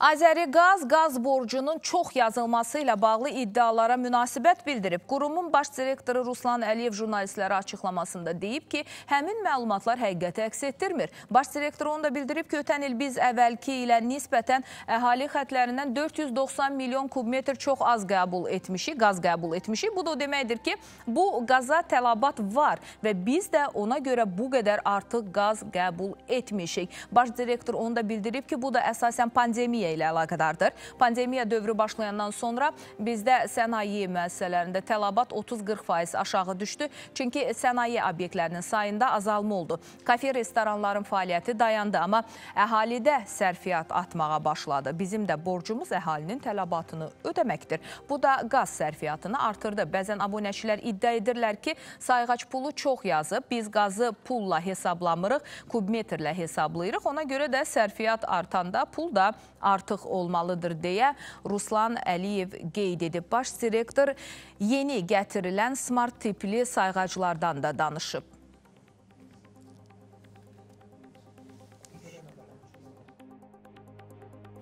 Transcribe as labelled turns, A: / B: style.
A: Azəriqaz qaz borcunun çox yazılması ilə bağlı iddialara münasibət bildirib. Qurumun baş direktoru Ruslan Əliyev jurnalistlərə açıqlamasında deyib ki, həmin məlumatlar həqiqəti əks etdirmir. Baş direktor onu da bildirib ki, ötən il biz əvvəlki ilə nisbətən əhali xətlərindən 490 milyon kubmetr çox az qəbul etmişik, qaz qəbul etmişik. Bu da o deməkdir ki, bu qaza tələbat var və biz də ona görə bu qədər artıq qaz qəbul etmişik. Baş direktor onu da bildirib ki, bu da əsasən pandemiya pandemiya ilə əlaqədardır. Pandemiya dövrü başlayandan sonra bizdə sənaye müəssisələrində tələbat 30-40% aşağı düşdü. Çünki sənaye obyektlərinin sayında azalma oldu. Kafe restoranların fəaliyyəti dayandı, amma əhalidə sərfiyyat atmağa başladı. Bizim də borcumuz əhalinin tələbatını ödəməkdir. Bu da qaz sərfiyyatını artırdı. Bəzən abunəçilər iddia edirlər ki, sayğac pulu çox yazıb, biz qazı pulla hesablamırıq, kubmetrlə hesablayırıq. Ona görə də sərfiyyat artanda pul da artıq olmalıdır deyə Ruslan Əliyev qeyd edib. Baş direktor yeni gətirilən smart tipli sayğaclardan da danışıb.